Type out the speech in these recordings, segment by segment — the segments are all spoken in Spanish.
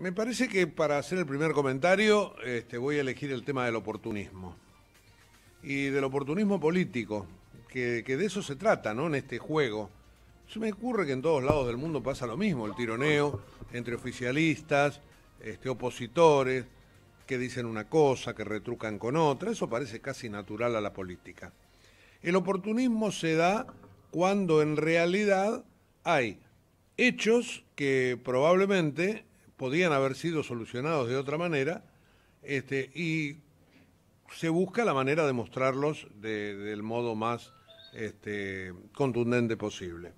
Me parece que para hacer el primer comentario este, voy a elegir el tema del oportunismo y del oportunismo político, que, de eso se trata, ¿no? En este juego. Se me ocurre que en todos lados del mundo pasa lo mismo, el tironeo entre oficialistas, este, opositores, que dicen una cosa, que retrucan con otra, eso parece casi natural a la política. El oportunismo se da cuando en realidad hay hechos que probablemente podían haber sido solucionados de otra manera, este, y se busca la manera de mostrarlos del modo más este, contundente posible.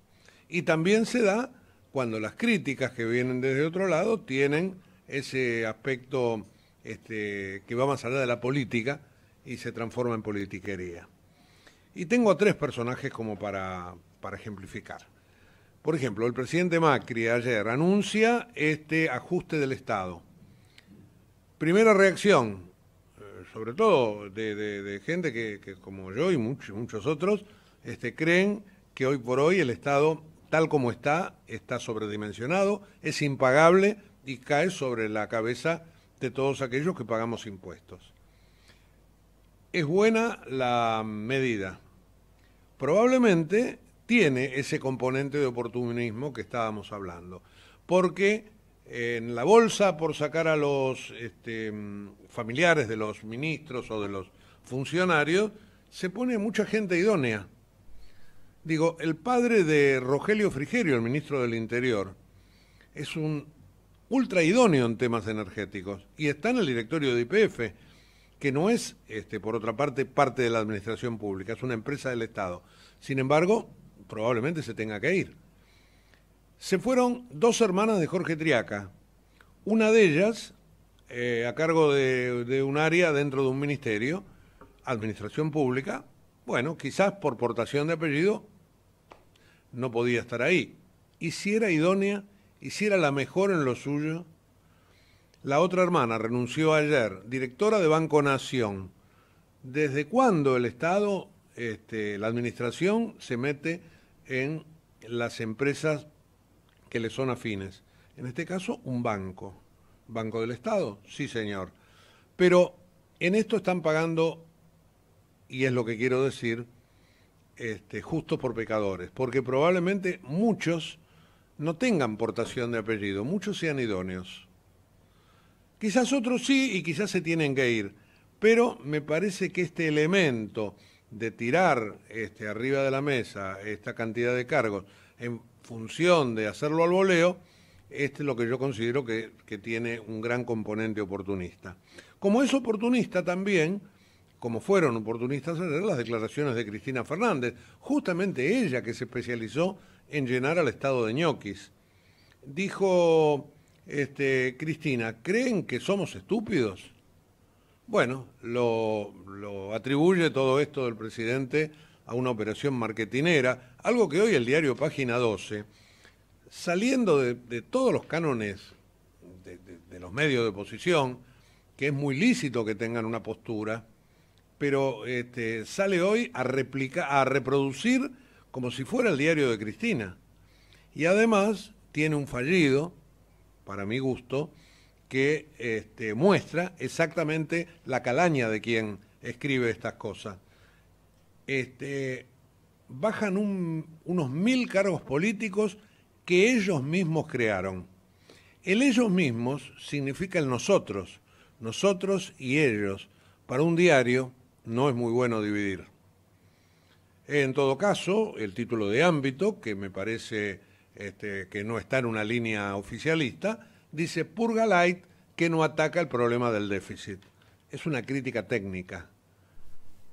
Y también se da cuando las críticas que vienen desde otro lado tienen ese aspecto este, que va más allá de la política y se transforma en politiquería. Y tengo tres personajes como para ejemplificar. Por ejemplo, el presidente Macri ayer anuncia este ajuste del Estado. Primera reacción, eh, sobre todo de, gente que, como yo y muchos, otros, este, creen que hoy por hoy el Estado, tal como está, está sobredimensionado, es impagable y cae sobre la cabeza de todos aquellos que pagamos impuestos. Es buena la medida. Probablemente tiene ese componente de oportunismo que estábamos hablando. Porque eh, en la bolsa, por sacar a los este, familiares de los ministros o de los funcionarios, se pone mucha gente idónea. Digo, el padre de Rogelio Frigerio, el ministro del Interior, es un ultra idóneo en temas energéticos y está en el directorio de IPF, que no es, este, por otra parte, parte de la administración pública, es una empresa del Estado. Sin embargo, probablemente se tenga que ir. Se fueron dos hermanas de Jorge Triaca, una de ellas eh, a cargo de, un área dentro de un ministerio, administración pública, bueno, quizás por portación de apellido no podía estar ahí. Y si era idónea, y si era la mejor en lo suyo, la otra hermana renunció ayer, directora de Banco Nación. ¿Desde cuándo el Estado, este, la administración, se mete en las empresas que le son afines. En este caso, un banco. ¿Banco del Estado? Sí, señor. Pero en esto están pagando, y es lo que quiero decir, este, justos por pecadores, porque probablemente muchos no tengan portación de apellido, muchos sean idóneos. Quizás otros sí y quizás se tienen que ir, pero me parece que este elemento de tirar este, arriba de la mesa esta cantidad de cargos en función de hacerlo al voleo, este es lo que yo considero que, que tiene un gran componente oportunista. Como es oportunista también, como fueron oportunistas las declaraciones de Cristina Fernández, justamente ella que se especializó en llenar al estado de ñoquis. Dijo este, Cristina, ¿creen que somos estúpidos? Bueno, lo, atribuye todo esto del presidente a una operación marketinera, algo que hoy el diario Página 12, saliendo de, todos los cánones de, los medios de oposición, que es muy lícito que tengan una postura, pero este, sale hoy a, a reproducir como si fuera el diario de Cristina. Y además tiene un fallido, para mi gusto, que este, muestra exactamente la calaña de quien escribe estas cosas. Este, bajan unos mil cargos políticos que ellos mismos crearon. El ellos mismos significa el nosotros, nosotros y ellos. Para un diario no es muy bueno dividir. En todo caso, el título de ámbito, que me parece este, que no está en una línea oficialista, dice purga light que no ataca el problema del déficit. Es una crítica técnica.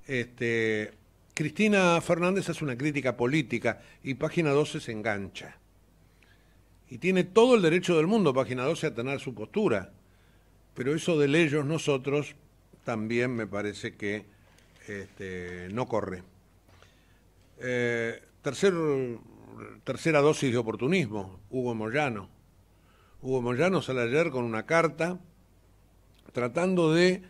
Este, Cristina Fernández hace una crítica política y Página 12 se engancha. Y tiene todo el derecho del mundo, Página 12, a tener su postura. Pero eso de ellos nosotros también me parece que este, no corre. Eh, tercera dosis de oportunismo, Hugo Moyano. Hugo Moyano sale ayer con una carta tratando de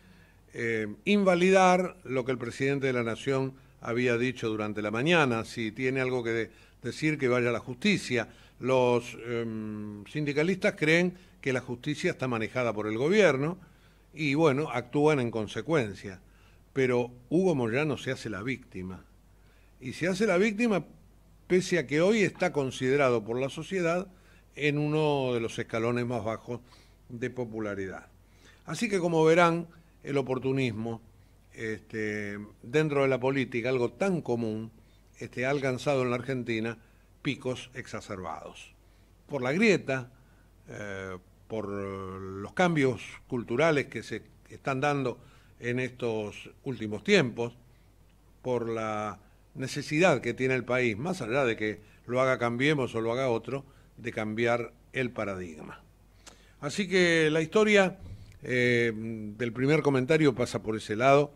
eh, invalidar lo que el presidente de la Nación había dicho durante la mañana. Si tiene algo que decir, que vaya a la justicia. Los em, sindicalistas creen que la justicia está manejada por el gobierno y, bueno, actúan en consecuencia. Pero Hugo Moyano se hace la víctima. Y se hace la víctima pese a que hoy está considerado por la sociedad en uno de los escalones más bajos de popularidad. Así que como verán, el oportunismo este, dentro de la política, algo tan común, este, ha alcanzado en la Argentina picos exacerbados. Por la grieta, eh, por los cambios culturales que se están dando en estos últimos tiempos, por la necesidad que tiene el país, más allá de que lo haga Cambiemos o lo haga otro, de cambiar el paradigma. Así que la historia eh, del primer comentario pasa por ese lado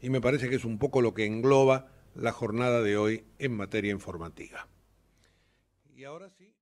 y me parece que es un poco lo que engloba la jornada de hoy en materia informativa. Y ahora sí.